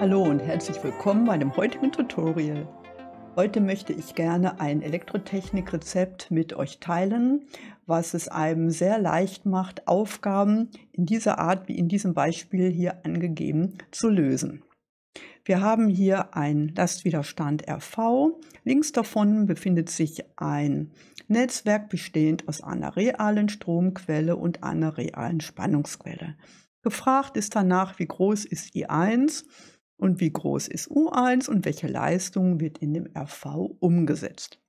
Hallo und herzlich willkommen bei dem heutigen Tutorial. Heute möchte ich gerne ein Elektrotechnik-Rezept mit euch teilen, was es einem sehr leicht macht, Aufgaben in dieser Art, wie in diesem Beispiel hier angegeben, zu lösen. Wir haben hier einen Lastwiderstand RV. Links davon befindet sich ein Netzwerk bestehend aus einer realen Stromquelle und einer realen Spannungsquelle. Gefragt ist danach, wie groß ist I1 und wie groß ist U1 und welche Leistung wird in dem RV umgesetzt.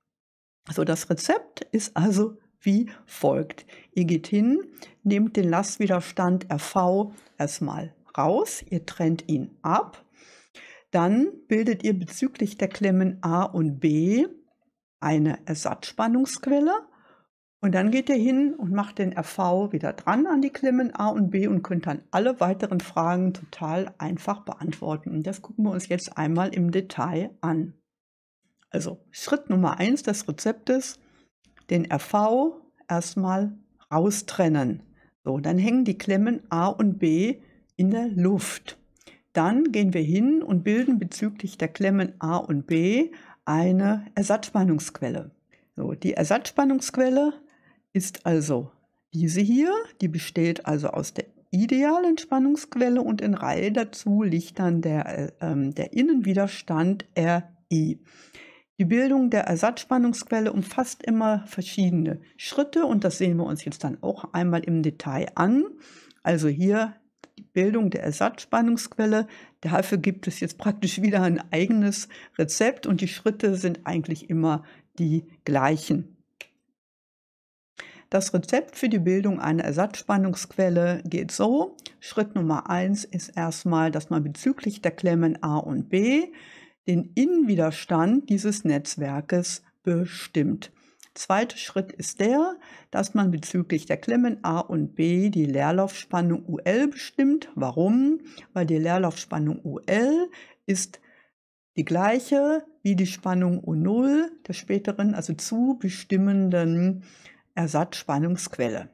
also das Rezept ist also wie folgt. Ihr geht hin, nehmt den Lastwiderstand RV erstmal raus, ihr trennt ihn ab, dann bildet ihr bezüglich der Klemmen A und B eine Ersatzspannungsquelle und dann geht er hin und macht den RV wieder dran an die Klemmen A und B und könnt dann alle weiteren Fragen total einfach beantworten. Und das gucken wir uns jetzt einmal im Detail an. Also Schritt Nummer 1 des Rezeptes, den RV erstmal raustrennen. So, dann hängen die Klemmen A und B in der Luft. Dann gehen wir hin und bilden bezüglich der Klemmen A und B eine Ersatzspannungsquelle. So, die Ersatzspannungsquelle ist also diese hier, die besteht also aus der idealen Spannungsquelle und in Reihe dazu liegt dann der, äh, ähm, der Innenwiderstand RE. Die Bildung der Ersatzspannungsquelle umfasst immer verschiedene Schritte und das sehen wir uns jetzt dann auch einmal im Detail an. Also hier die Bildung der Ersatzspannungsquelle. Dafür gibt es jetzt praktisch wieder ein eigenes Rezept und die Schritte sind eigentlich immer die gleichen. Das Rezept für die Bildung einer Ersatzspannungsquelle geht so. Schritt Nummer 1 ist erstmal, dass man bezüglich der Klemmen A und B den Innenwiderstand dieses Netzwerkes bestimmt. Zweiter Schritt ist der, dass man bezüglich der Klemmen A und B die Leerlaufspannung UL bestimmt. Warum? Weil die Leerlaufspannung UL ist die gleiche wie die Spannung U0 der späteren, also zu bestimmenden Ersatzspannungsquelle.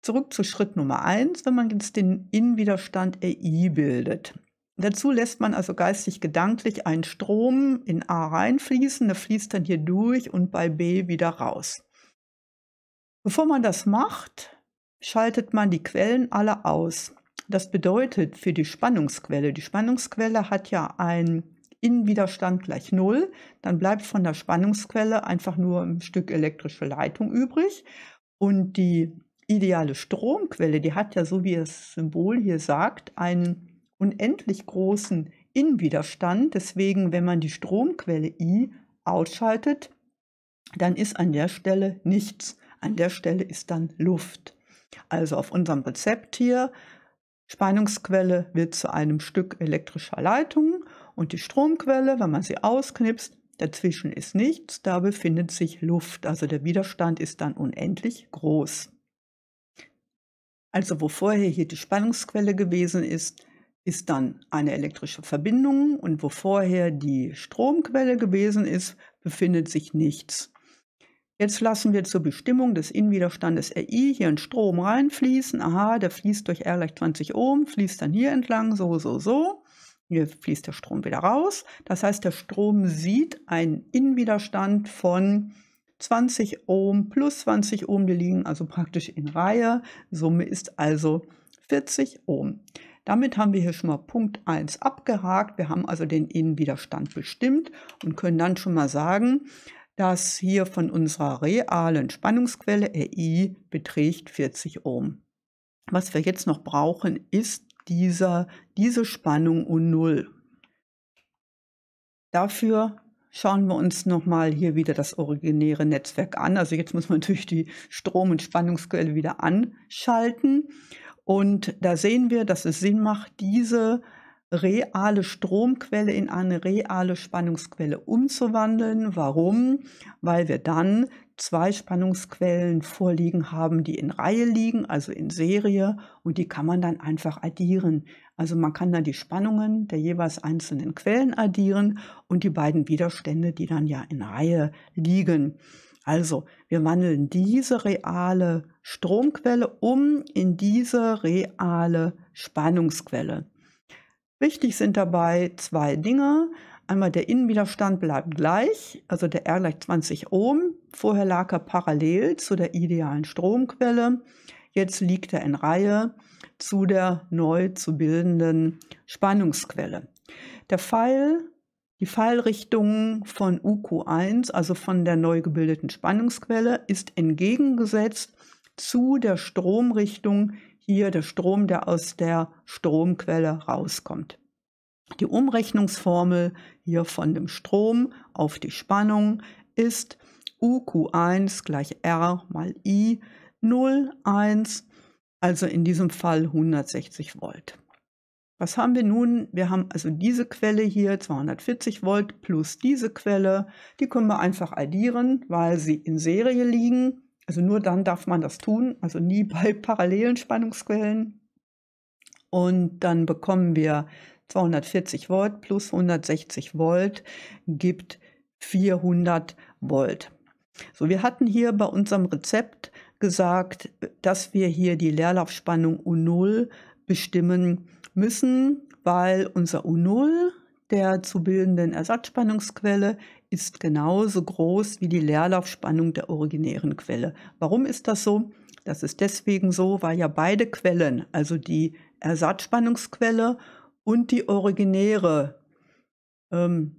Zurück zu Schritt Nummer 1, wenn man jetzt den Innenwiderstand EI bildet. Dazu lässt man also geistig-gedanklich einen Strom in A reinfließen, der fließt dann hier durch und bei B wieder raus. Bevor man das macht, schaltet man die Quellen alle aus. Das bedeutet für die Spannungsquelle, die Spannungsquelle hat ja ein Innenwiderstand gleich null, dann bleibt von der Spannungsquelle einfach nur ein Stück elektrische Leitung übrig. Und die ideale Stromquelle, die hat ja, so wie das Symbol hier sagt, einen unendlich großen Innenwiderstand. Deswegen, wenn man die Stromquelle I ausschaltet, dann ist an der Stelle nichts. An der Stelle ist dann Luft. Also auf unserem Rezept hier, Spannungsquelle wird zu einem Stück elektrischer Leitung und die Stromquelle, wenn man sie ausknipst, dazwischen ist nichts, da befindet sich Luft, also der Widerstand ist dann unendlich groß. Also wo vorher hier die Spannungsquelle gewesen ist, ist dann eine elektrische Verbindung und wo vorher die Stromquelle gewesen ist, befindet sich nichts. Jetzt lassen wir zur Bestimmung des Innenwiderstandes RI hier einen Strom reinfließen. Aha, der fließt durch R gleich 20 Ohm, fließt dann hier entlang, so, so, so. Hier fließt der Strom wieder raus. Das heißt, der Strom sieht einen Innenwiderstand von 20 Ohm plus 20 Ohm. Die liegen also praktisch in Reihe. Summe ist also 40 Ohm. Damit haben wir hier schon mal Punkt 1 abgehakt. Wir haben also den Innenwiderstand bestimmt und können dann schon mal sagen, dass hier von unserer realen Spannungsquelle RI beträgt 40 Ohm. Was wir jetzt noch brauchen, ist dieser, diese Spannung um 0. Dafür schauen wir uns nochmal hier wieder das originäre Netzwerk an. Also jetzt muss man natürlich die Strom- und Spannungsquelle wieder anschalten. Und da sehen wir, dass es Sinn macht, diese reale Stromquelle in eine reale Spannungsquelle umzuwandeln. Warum? Weil wir dann zwei Spannungsquellen vorliegen haben, die in Reihe liegen, also in Serie, und die kann man dann einfach addieren. Also man kann dann die Spannungen der jeweils einzelnen Quellen addieren und die beiden Widerstände, die dann ja in Reihe liegen. Also wir wandeln diese reale Stromquelle um in diese reale Spannungsquelle. Wichtig sind dabei zwei Dinge. Einmal der Innenwiderstand bleibt gleich, also der R gleich 20 Ohm. Vorher lag er parallel zu der idealen Stromquelle. Jetzt liegt er in Reihe zu der neu zu bildenden Spannungsquelle. Der Pfeil, die Pfeilrichtung von UQ1, also von der neu gebildeten Spannungsquelle, ist entgegengesetzt zu der Stromrichtung hier der Strom, der aus der Stromquelle rauskommt. Die Umrechnungsformel hier von dem Strom auf die Spannung ist UQ1 gleich R mal I 0, 1, also in diesem Fall 160 Volt. Was haben wir nun? Wir haben also diese Quelle hier, 240 Volt, plus diese Quelle. Die können wir einfach addieren, weil sie in Serie liegen. Also nur dann darf man das tun, also nie bei parallelen Spannungsquellen. Und dann bekommen wir 240 Volt plus 160 Volt gibt 400 Volt. So, wir hatten hier bei unserem Rezept gesagt, dass wir hier die Leerlaufspannung U0 bestimmen müssen, weil unser U0 der zu bildenden Ersatzspannungsquelle ist genauso groß wie die Leerlaufspannung der originären Quelle. Warum ist das so? Das ist deswegen so, weil ja beide Quellen, also die Ersatzspannungsquelle und die originäre ähm,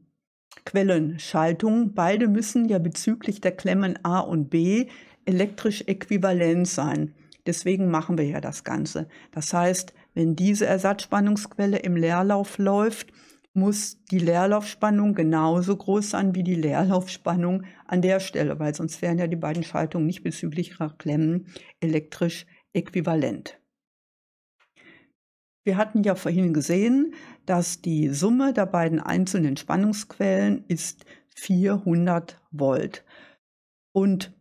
Quellenschaltung, beide müssen ja bezüglich der Klemmen A und B elektrisch äquivalent sein. Deswegen machen wir ja das Ganze. Das heißt, wenn diese Ersatzspannungsquelle im Leerlauf läuft, muss die Leerlaufspannung genauso groß sein wie die Leerlaufspannung an der Stelle, weil sonst wären ja die beiden Schaltungen nicht bezüglich ihrer Klemmen elektrisch äquivalent. Wir hatten ja vorhin gesehen, dass die Summe der beiden einzelnen Spannungsquellen ist 400 Volt. Und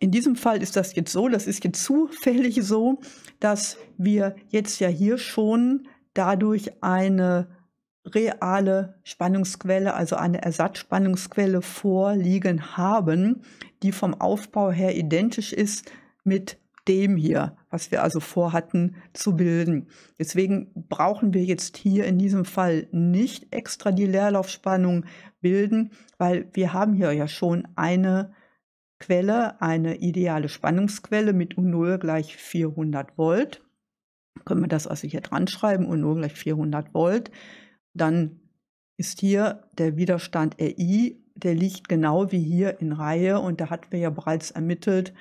in diesem Fall ist das jetzt so, das ist jetzt zufällig so, dass wir jetzt ja hier schon dadurch eine reale Spannungsquelle, also eine Ersatzspannungsquelle vorliegen haben, die vom Aufbau her identisch ist mit dem hier, was wir also vorhatten zu bilden. Deswegen brauchen wir jetzt hier in diesem Fall nicht extra die Leerlaufspannung bilden, weil wir haben hier ja schon eine Quelle, eine ideale Spannungsquelle mit U0 gleich 400 Volt. Können wir das also hier dran schreiben, U0 gleich 400 Volt dann ist hier der Widerstand RI, der liegt genau wie hier in Reihe und da hatten wir ja bereits ermittelt,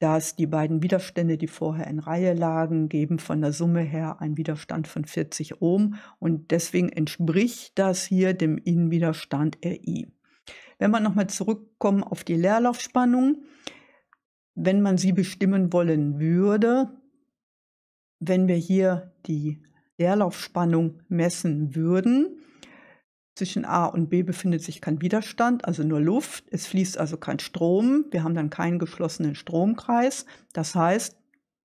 dass die beiden Widerstände, die vorher in Reihe lagen, geben von der Summe her einen Widerstand von 40 Ohm und deswegen entspricht das hier dem Innenwiderstand RI. Wenn wir nochmal zurückkommen auf die Leerlaufspannung, wenn man sie bestimmen wollen würde, wenn wir hier die Leerlaufspannung messen würden, zwischen A und B befindet sich kein Widerstand, also nur Luft. Es fließt also kein Strom. Wir haben dann keinen geschlossenen Stromkreis. Das heißt,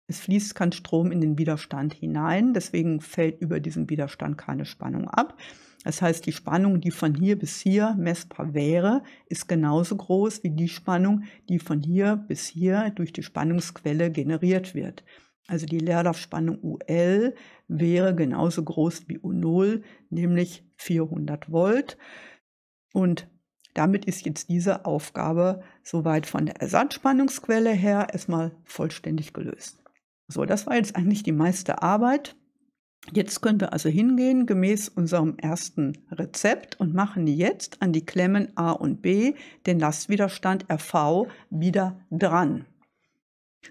es fließt kein Strom in den Widerstand hinein. Deswegen fällt über diesen Widerstand keine Spannung ab. Das heißt, die Spannung, die von hier bis hier messbar wäre, ist genauso groß wie die Spannung, die von hier bis hier durch die Spannungsquelle generiert wird. Also die Leerlaufspannung UL wäre genauso groß wie U0, nämlich 400 Volt. Und damit ist jetzt diese Aufgabe soweit von der Ersatzspannungsquelle her erstmal vollständig gelöst. So, das war jetzt eigentlich die meiste Arbeit. Jetzt können wir also hingehen gemäß unserem ersten Rezept und machen jetzt an die Klemmen A und B den Lastwiderstand RV wieder dran.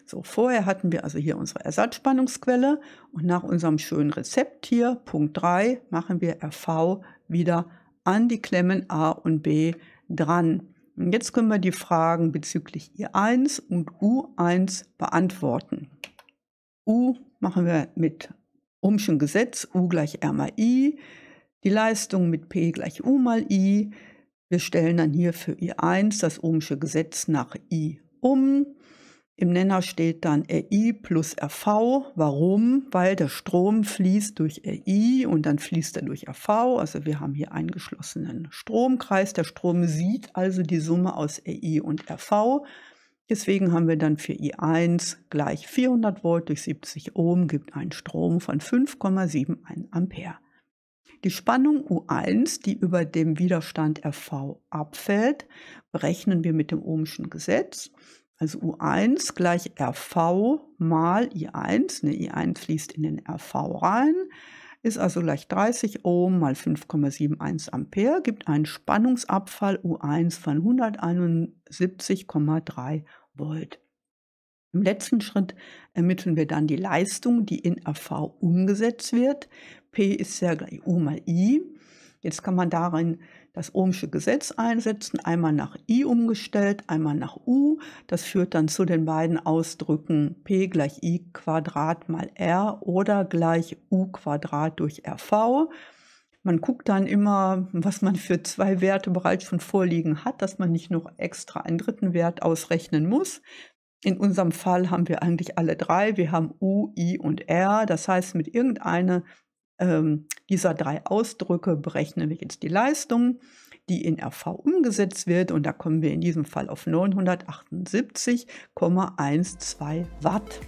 So, vorher hatten wir also hier unsere Ersatzspannungsquelle und nach unserem schönen Rezept hier, Punkt 3, machen wir RV wieder an die Klemmen A und B dran. Und jetzt können wir die Fragen bezüglich I1 und U1 beantworten. U machen wir mit Ohmschen Gesetz, U gleich R mal I, die Leistung mit P gleich U mal I. Wir stellen dann hier für I1 das Ohmsche Gesetz nach I um. Im Nenner steht dann RI plus RV. Warum? Weil der Strom fließt durch RI und dann fließt er durch RV. Also wir haben hier einen geschlossenen Stromkreis. Der Strom sieht also die Summe aus RI und RV. Deswegen haben wir dann für I1 gleich 400 Volt durch 70 Ohm gibt einen Strom von 5,71 Ampere. Die Spannung U1, die über dem Widerstand RV abfällt, berechnen wir mit dem Ohmschen Gesetz. Also U1 gleich RV mal I1. Ne, I1 fließt in den RV rein, ist also gleich 30 Ohm mal 5,71 Ampere, gibt einen Spannungsabfall U1 von 171,3 Volt. Im letzten Schritt ermitteln wir dann die Leistung, die in RV umgesetzt wird. P ist ja gleich U mal I. Jetzt kann man darin das Ohmsche Gesetz einsetzen, einmal nach I umgestellt, einmal nach U. Das führt dann zu den beiden Ausdrücken P gleich I Quadrat mal R oder gleich U Quadrat durch RV. Man guckt dann immer, was man für zwei Werte bereits schon vorliegen hat, dass man nicht noch extra einen dritten Wert ausrechnen muss. In unserem Fall haben wir eigentlich alle drei. Wir haben U, I und R. Das heißt, mit irgendeiner ähm, dieser drei Ausdrücke berechnen wir jetzt die Leistung, die in RV umgesetzt wird. Und da kommen wir in diesem Fall auf 978,12 Watt.